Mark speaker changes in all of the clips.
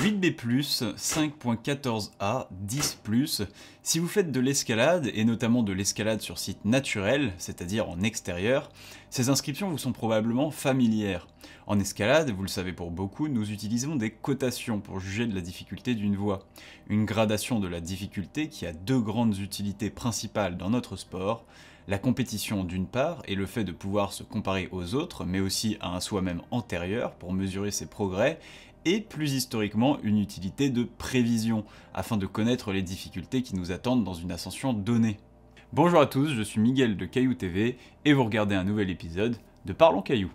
Speaker 1: 8B+, 5.14a, 10+. Si vous faites de l'escalade, et notamment de l'escalade sur site naturel, c'est-à-dire en extérieur, ces inscriptions vous sont probablement familières. En escalade, vous le savez pour beaucoup, nous utilisons des cotations pour juger de la difficulté d'une voie. Une gradation de la difficulté qui a deux grandes utilités principales dans notre sport, la compétition d'une part et le fait de pouvoir se comparer aux autres, mais aussi à un soi-même antérieur pour mesurer ses progrès, et plus historiquement une utilité de prévision, afin de connaître les difficultés qui nous attendent dans une ascension donnée. Bonjour à tous, je suis Miguel de Caillou TV et vous regardez un nouvel épisode de Parlons Caillou.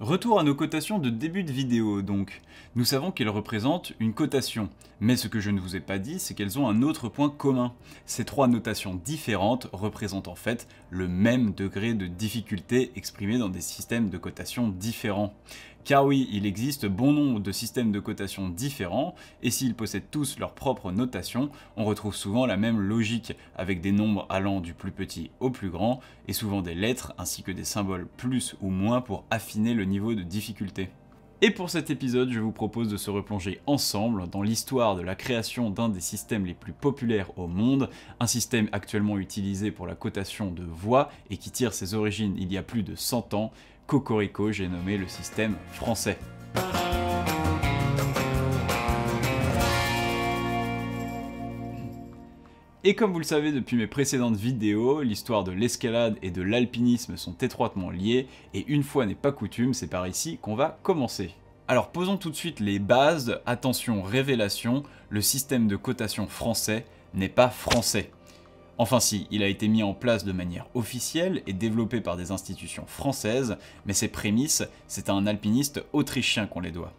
Speaker 1: Retour à nos cotations de début de vidéo donc. Nous savons qu'elles représentent une cotation, mais ce que je ne vous ai pas dit, c'est qu'elles ont un autre point commun. Ces trois notations différentes représentent en fait le même degré de difficulté exprimé dans des systèmes de cotation différents. Car oui, il existe bon nombre de systèmes de cotation différents, et s'ils possèdent tous leur propre notation, on retrouve souvent la même logique, avec des nombres allant du plus petit au plus grand, et souvent des lettres ainsi que des symboles plus ou moins pour affiner le niveau de difficulté. Et pour cet épisode, je vous propose de se replonger ensemble dans l'histoire de la création d'un des systèmes les plus populaires au monde, un système actuellement utilisé pour la cotation de voix et qui tire ses origines il y a plus de 100 ans, Cocorico, j'ai nommé le système français. Et comme vous le savez depuis mes précédentes vidéos, l'histoire de l'escalade et de l'alpinisme sont étroitement liées, et une fois n'est pas coutume, c'est par ici qu'on va commencer. Alors posons tout de suite les bases, attention révélation, le système de cotation français n'est pas français. Enfin si, il a été mis en place de manière officielle et développé par des institutions françaises, mais ses prémices, c'est à un alpiniste autrichien qu'on les doit.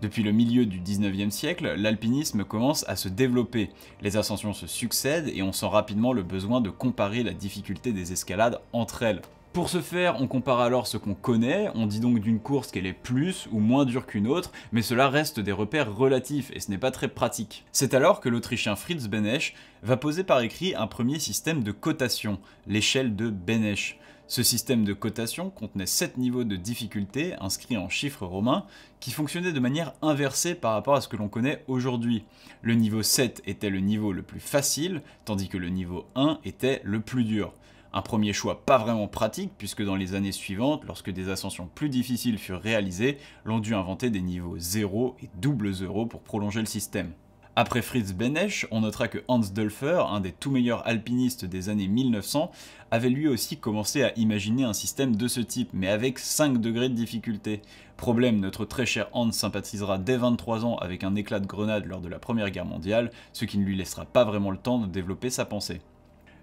Speaker 1: Depuis le milieu du 19e siècle, l'alpinisme commence à se développer. Les ascensions se succèdent et on sent rapidement le besoin de comparer la difficulté des escalades entre elles. Pour ce faire, on compare alors ce qu'on connaît, on dit donc d'une course qu'elle est plus ou moins dure qu'une autre, mais cela reste des repères relatifs et ce n'est pas très pratique. C'est alors que l'Autrichien Fritz Benesch va poser par écrit un premier système de cotation, l'échelle de Benesch. Ce système de cotation contenait 7 niveaux de difficulté inscrits en chiffres romains qui fonctionnaient de manière inversée par rapport à ce que l'on connaît aujourd'hui. Le niveau 7 était le niveau le plus facile, tandis que le niveau 1 était le plus dur. Un premier choix pas vraiment pratique, puisque dans les années suivantes, lorsque des ascensions plus difficiles furent réalisées, l'on dut inventer des niveaux 0 et double 0 pour prolonger le système. Après Fritz Benesch, on notera que Hans Dölfer, un des tout meilleurs alpinistes des années 1900, avait lui aussi commencé à imaginer un système de ce type, mais avec 5 degrés de difficulté. Problème, notre très cher Hans sympathisera dès 23 ans avec un éclat de grenade lors de la Première Guerre mondiale, ce qui ne lui laissera pas vraiment le temps de développer sa pensée.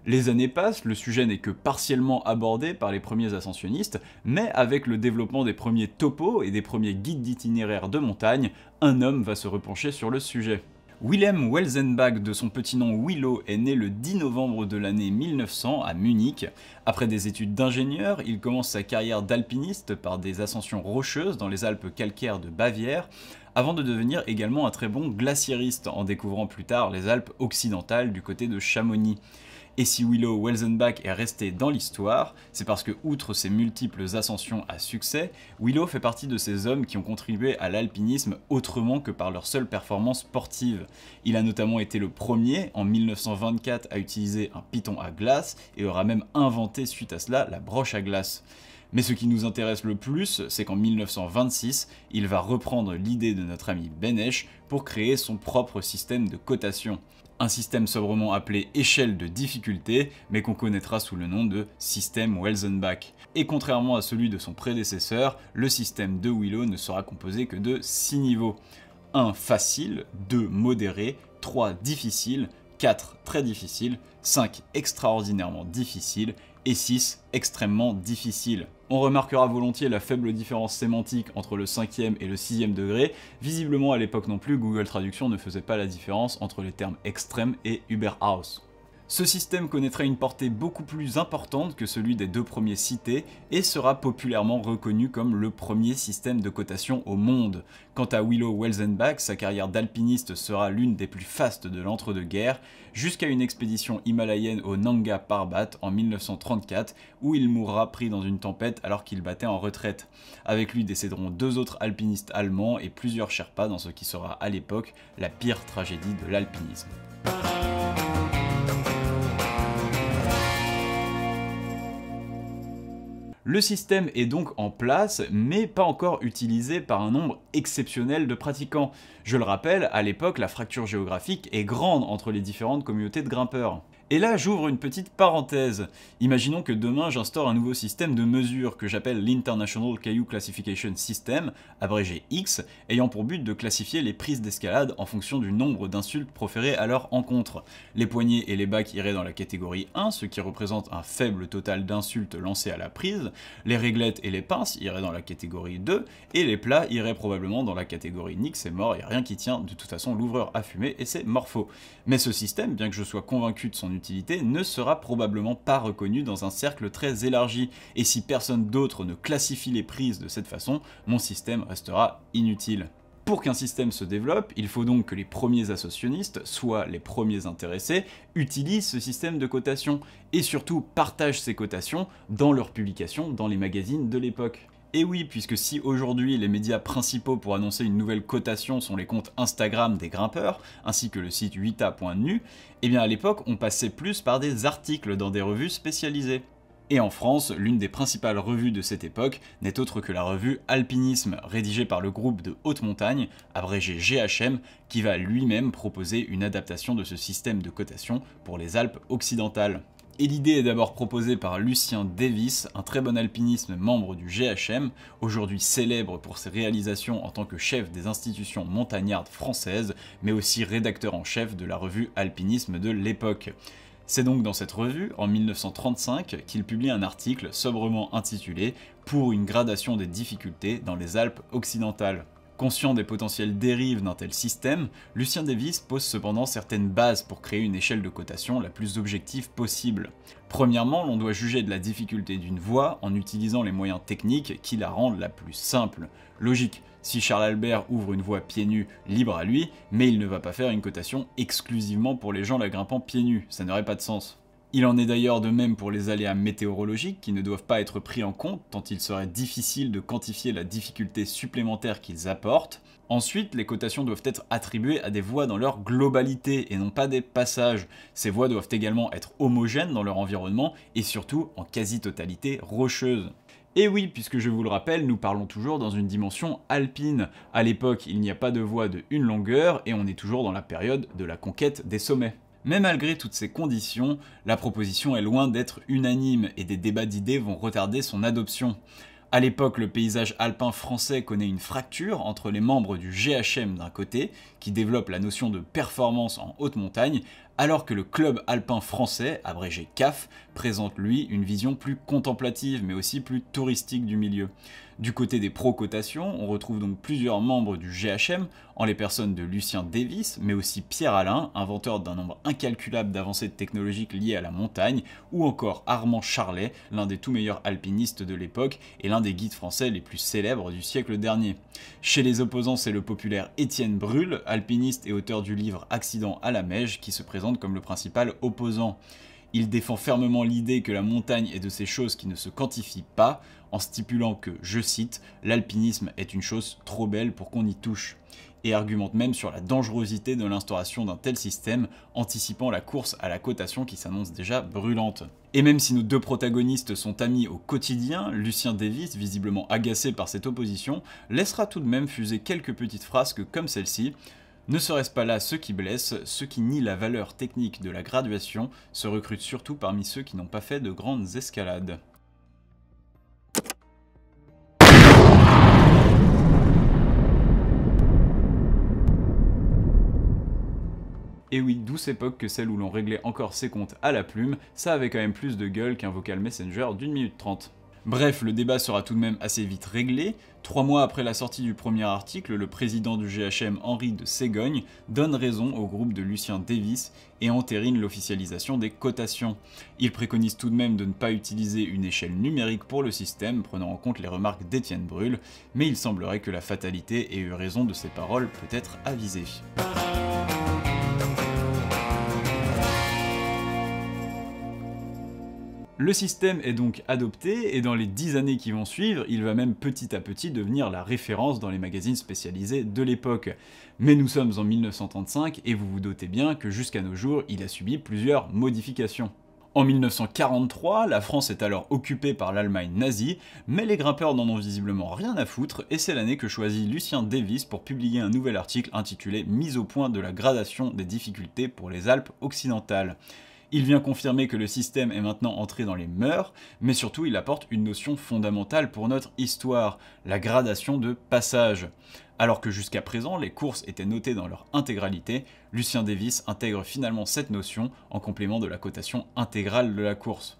Speaker 1: Les années passent, le sujet n'est que partiellement abordé par les premiers ascensionnistes, mais avec le développement des premiers topos et des premiers guides d'itinéraire de montagne, un homme va se repencher sur le sujet. Willem Welsenbach, de son petit nom Willow, est né le 10 novembre de l'année 1900 à Munich. Après des études d'ingénieur, il commence sa carrière d'alpiniste par des ascensions rocheuses dans les Alpes calcaires de Bavière, avant de devenir également un très bon glaciériste en découvrant plus tard les Alpes occidentales du côté de Chamonix. Et si Willow Welsenbach est resté dans l'histoire, c'est parce que, outre ses multiples ascensions à succès, Willow fait partie de ces hommes qui ont contribué à l'alpinisme autrement que par leur seule performance sportive. Il a notamment été le premier, en 1924, à utiliser un piton à glace et aura même inventé suite à cela la broche à glace. Mais ce qui nous intéresse le plus, c'est qu'en 1926, il va reprendre l'idée de notre ami Benesch pour créer son propre système de cotation un système sobrement appelé échelle de difficulté, mais qu'on connaîtra sous le nom de système Welsenbach. Et contrairement à celui de son prédécesseur, le système de Willow ne sera composé que de 6 niveaux. 1 facile, 2 modéré, 3 difficile, 4 très difficile, 5 extraordinairement difficile et 6 extrêmement difficile. On remarquera volontiers la faible différence sémantique entre le 5e et le 6e degré. Visiblement à l'époque non plus, Google Traduction ne faisait pas la différence entre les termes extrême et Uber House. Ce système connaîtrait une portée beaucoup plus importante que celui des deux premiers cités et sera populairement reconnu comme le premier système de cotation au monde. Quant à Willow Welsenbach, sa carrière d'alpiniste sera l'une des plus fastes de l'entre-deux-guerres, jusqu'à une expédition himalayenne au Nanga Parbat en 1934, où il mourra pris dans une tempête alors qu'il battait en retraite. Avec lui décéderont deux autres alpinistes allemands et plusieurs Sherpas dans ce qui sera à l'époque la pire tragédie de l'alpinisme. Le système est donc en place, mais pas encore utilisé par un nombre exceptionnel de pratiquants. Je le rappelle, à l'époque, la fracture géographique est grande entre les différentes communautés de grimpeurs. Et là, j'ouvre une petite parenthèse. Imaginons que demain, j'instaure un nouveau système de mesure que j'appelle l'International Caillou Classification System, abrégé X, ayant pour but de classifier les prises d'escalade en fonction du nombre d'insultes proférées à leur encontre. Les poignées et les bacs iraient dans la catégorie 1, ce qui représente un faible total d'insultes lancées à la prise, les réglettes et les pinces iraient dans la catégorie 2, et les plats iraient probablement dans la catégorie Nick, c'est mort, a rien qui tient, de toute façon l'ouvreur a fumé et c'est morpho. Mais ce système, bien que je sois convaincu de son ne sera probablement pas reconnu dans un cercle très élargi, et si personne d'autre ne classifie les prises de cette façon, mon système restera inutile. Pour qu'un système se développe, il faut donc que les premiers associationnistes, soit les premiers intéressés, utilisent ce système de cotation, et surtout partagent ces cotations dans leurs publications dans les magazines de l'époque. Et oui, puisque si aujourd'hui les médias principaux pour annoncer une nouvelle cotation sont les comptes Instagram des grimpeurs, ainsi que le site 8a.nu, eh bien à l'époque on passait plus par des articles dans des revues spécialisées. Et en France, l'une des principales revues de cette époque n'est autre que la revue Alpinisme, rédigée par le groupe de haute montagne, abrégé GHM, qui va lui-même proposer une adaptation de ce système de cotation pour les Alpes occidentales et l'idée est d'abord proposée par Lucien Davis, un très bon alpinisme membre du GHM, aujourd'hui célèbre pour ses réalisations en tant que chef des institutions montagnardes françaises, mais aussi rédacteur en chef de la revue Alpinisme de l'époque. C'est donc dans cette revue, en 1935, qu'il publie un article sobrement intitulé Pour une gradation des difficultés dans les Alpes occidentales. Conscient des potentielles dérives d'un tel système, Lucien Davis pose cependant certaines bases pour créer une échelle de cotation la plus objective possible. Premièrement, l'on doit juger de la difficulté d'une voie en utilisant les moyens techniques qui la rendent la plus simple. Logique, si Charles Albert ouvre une voie pieds nus, libre à lui, mais il ne va pas faire une cotation exclusivement pour les gens la grimpant pieds nus, ça n'aurait pas de sens. Il en est d'ailleurs de même pour les aléas météorologiques qui ne doivent pas être pris en compte tant il serait difficile de quantifier la difficulté supplémentaire qu'ils apportent. Ensuite, les cotations doivent être attribuées à des voies dans leur globalité et non pas des passages. Ces voies doivent également être homogènes dans leur environnement et surtout en quasi-totalité rocheuse. Et oui, puisque je vous le rappelle, nous parlons toujours dans une dimension alpine. À l'époque, il n'y a pas de voies de une longueur et on est toujours dans la période de la conquête des sommets. Mais malgré toutes ces conditions, la proposition est loin d'être unanime et des débats d'idées vont retarder son adoption. A l'époque, le paysage alpin français connaît une fracture entre les membres du GHM d'un côté, qui développe la notion de performance en haute montagne, alors que le club alpin français, abrégé CAF, présente lui une vision plus contemplative mais aussi plus touristique du milieu. Du côté des pro-cotations, on retrouve donc plusieurs membres du GHM, en les personnes de Lucien Davis, mais aussi Pierre Alain, inventeur d'un nombre incalculable d'avancées technologiques liées à la montagne, ou encore Armand Charlet, l'un des tout meilleurs alpinistes de l'époque et l'un des guides français les plus célèbres du siècle dernier. Chez les opposants, c'est le populaire Étienne Brulle, alpiniste et auteur du livre Accident à la Meige, qui se présente comme le principal opposant. Il défend fermement l'idée que la montagne est de ces choses qui ne se quantifient pas, en stipulant que, je cite, l'alpinisme est une chose trop belle pour qu'on y touche, et argumente même sur la dangerosité de l'instauration d'un tel système, anticipant la course à la cotation qui s'annonce déjà brûlante. Et même si nos deux protagonistes sont amis au quotidien, Lucien Davis, visiblement agacé par cette opposition, laissera tout de même fuser quelques petites phrases que, comme celle-ci, ne serait-ce pas là ceux qui blessent, ceux qui nient la valeur technique de la graduation, se recrutent surtout parmi ceux qui n'ont pas fait de grandes escalades. Et oui, douce époque que celle où l'on réglait encore ses comptes à la plume, ça avait quand même plus de gueule qu'un vocal messenger d'une minute trente. Bref, le débat sera tout de même assez vite réglé. Trois mois après la sortie du premier article, le président du GHM Henri de Ségogne donne raison au groupe de Lucien Davis et entérine l'officialisation des cotations. Il préconise tout de même de ne pas utiliser une échelle numérique pour le système, prenant en compte les remarques d'Étienne Brûle, mais il semblerait que la fatalité ait eu raison de ses paroles peut-être avisée. Le système est donc adopté et dans les dix années qui vont suivre, il va même petit à petit devenir la référence dans les magazines spécialisés de l'époque. Mais nous sommes en 1935 et vous vous doutez bien que jusqu'à nos jours, il a subi plusieurs modifications. En 1943, la France est alors occupée par l'Allemagne nazie, mais les grimpeurs n'en ont visiblement rien à foutre, et c'est l'année que choisit Lucien Davis pour publier un nouvel article intitulé Mise au point de la gradation des difficultés pour les Alpes occidentales. Il vient confirmer que le système est maintenant entré dans les mœurs, mais surtout il apporte une notion fondamentale pour notre histoire, la gradation de passage. Alors que jusqu'à présent, les courses étaient notées dans leur intégralité, Lucien Davis intègre finalement cette notion en complément de la cotation intégrale de la course.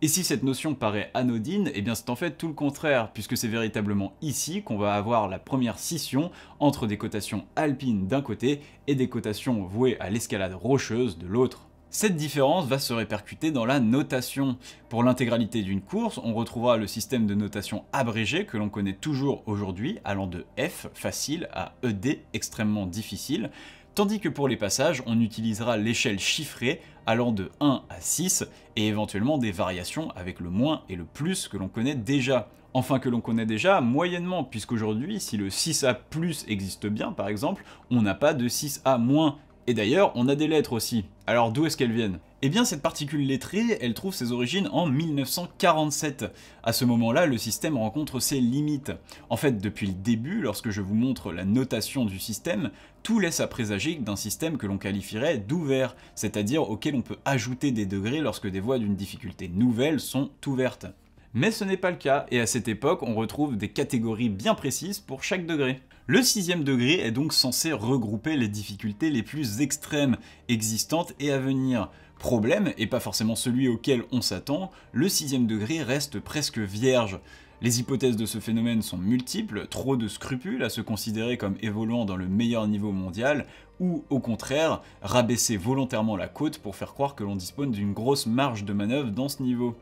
Speaker 1: Et si cette notion paraît anodine, eh bien c'est en fait tout le contraire, puisque c'est véritablement ici qu'on va avoir la première scission entre des cotations alpines d'un côté et des cotations vouées à l'escalade rocheuse de l'autre. Cette différence va se répercuter dans la notation. Pour l'intégralité d'une course, on retrouvera le système de notation abrégé que l'on connaît toujours aujourd'hui, allant de F facile à ED extrêmement difficile, tandis que pour les passages, on utilisera l'échelle chiffrée allant de 1 à 6 et éventuellement des variations avec le moins et le plus que l'on connaît déjà. Enfin que l'on connaît déjà moyennement, puisqu'aujourd'hui, si le 6A plus existe bien par exemple, on n'a pas de 6A moins et d'ailleurs, on a des lettres aussi. Alors d'où est-ce qu'elles viennent eh bien, cette particule lettrée, elle trouve ses origines en 1947. À ce moment-là, le système rencontre ses limites. En fait, depuis le début, lorsque je vous montre la notation du système, tout laisse à présager d'un système que l'on qualifierait d'ouvert, c'est-à-dire auquel on peut ajouter des degrés lorsque des voies d'une difficulté nouvelle sont ouvertes. Mais ce n'est pas le cas, et à cette époque, on retrouve des catégories bien précises pour chaque degré. Le sixième degré est donc censé regrouper les difficultés les plus extrêmes existantes et à venir. Problème, et pas forcément celui auquel on s'attend, le sixième degré reste presque vierge. Les hypothèses de ce phénomène sont multiples, trop de scrupules à se considérer comme évoluant dans le meilleur niveau mondial, ou au contraire, rabaisser volontairement la côte pour faire croire que l'on dispose d'une grosse marge de manœuvre dans ce niveau.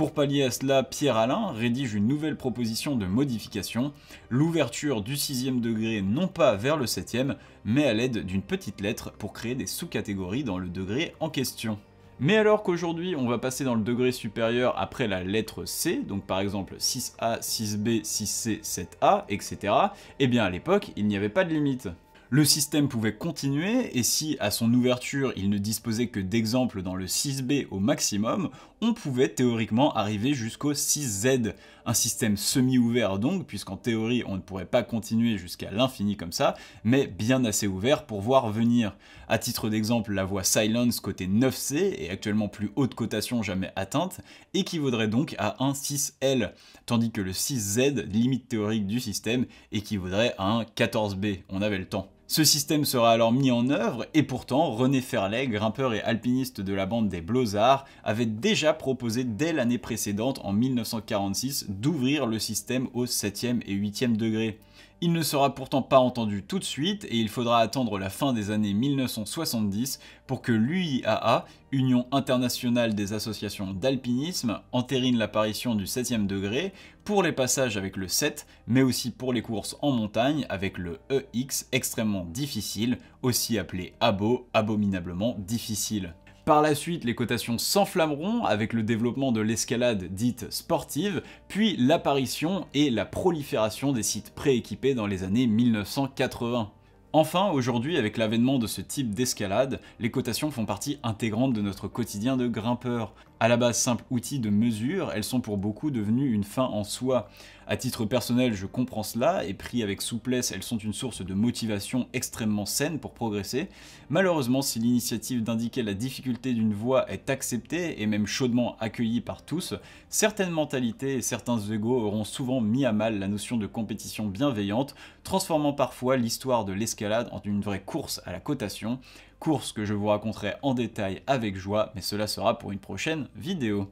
Speaker 1: Pour pallier à cela, Pierre Alain rédige une nouvelle proposition de modification, l'ouverture du sixième degré non pas vers le septième, mais à l'aide d'une petite lettre pour créer des sous-catégories dans le degré en question. Mais alors qu'aujourd'hui on va passer dans le degré supérieur après la lettre C, donc par exemple 6A, 6B, 6C, 7A, etc., eh bien à l'époque il n'y avait pas de limite le système pouvait continuer et si à son ouverture il ne disposait que d'exemples dans le 6B au maximum, on pouvait théoriquement arriver jusqu'au 6Z, un système semi-ouvert donc, puisqu'en théorie on ne pourrait pas continuer jusqu'à l'infini comme ça, mais bien assez ouvert pour voir venir. À titre d'exemple, la voie Silence côté 9C et actuellement plus haute cotation jamais atteinte, équivaudrait donc à un 6L, tandis que le 6Z, limite théorique du système, équivaudrait à un 14B, on avait le temps. Ce système sera alors mis en œuvre et pourtant René Ferlet, grimpeur et alpiniste de la bande des Blozards, avait déjà proposé dès l'année précédente en 1946 d'ouvrir le système au 7e et 8e degré. Il ne sera pourtant pas entendu tout de suite et il faudra attendre la fin des années 1970 pour que l'UIAA, Union internationale des associations d'alpinisme, entérine l'apparition du 7e degré pour les passages avec le 7, mais aussi pour les courses en montagne avec le EX extrêmement difficile, aussi appelé ABO, abominablement difficile. Par la suite, les cotations s'enflammeront avec le développement de l'escalade dite sportive, puis l'apparition et la prolifération des sites prééquipés dans les années 1980. Enfin, aujourd'hui, avec l'avènement de ce type d'escalade, les cotations font partie intégrante de notre quotidien de grimpeur. À la base simple outil de mesure, elles sont pour beaucoup devenues une fin en soi. À titre personnel, je comprends cela, et pris avec souplesse, elles sont une source de motivation extrêmement saine pour progresser. Malheureusement, si l'initiative d'indiquer la difficulté d'une voie est acceptée et même chaudement accueillie par tous, certaines mentalités et certains égaux auront souvent mis à mal la notion de compétition bienveillante, transformant parfois l'histoire de l'escalade en une vraie course à la cotation, course que je vous raconterai en détail avec joie, mais cela sera pour une prochaine vidéo.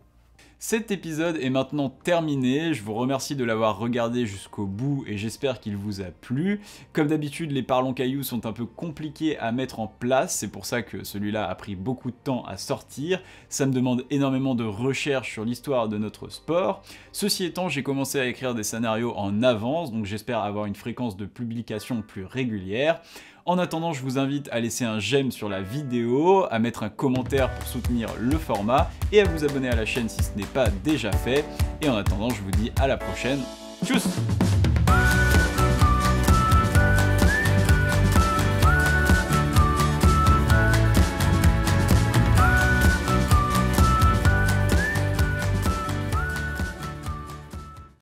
Speaker 1: Cet épisode est maintenant terminé, je vous remercie de l'avoir regardé jusqu'au bout et j'espère qu'il vous a plu. Comme d'habitude, les parlons cailloux sont un peu compliqués à mettre en place, c'est pour ça que celui-là a pris beaucoup de temps à sortir. Ça me demande énormément de recherches sur l'histoire de notre sport. Ceci étant, j'ai commencé à écrire des scénarios en avance, donc j'espère avoir une fréquence de publication plus régulière. En attendant, je vous invite à laisser un j'aime sur la vidéo, à mettre un commentaire pour soutenir le format et à vous abonner à la chaîne si ce n'est pas déjà fait. Et en attendant, je vous dis à la prochaine. Tchuss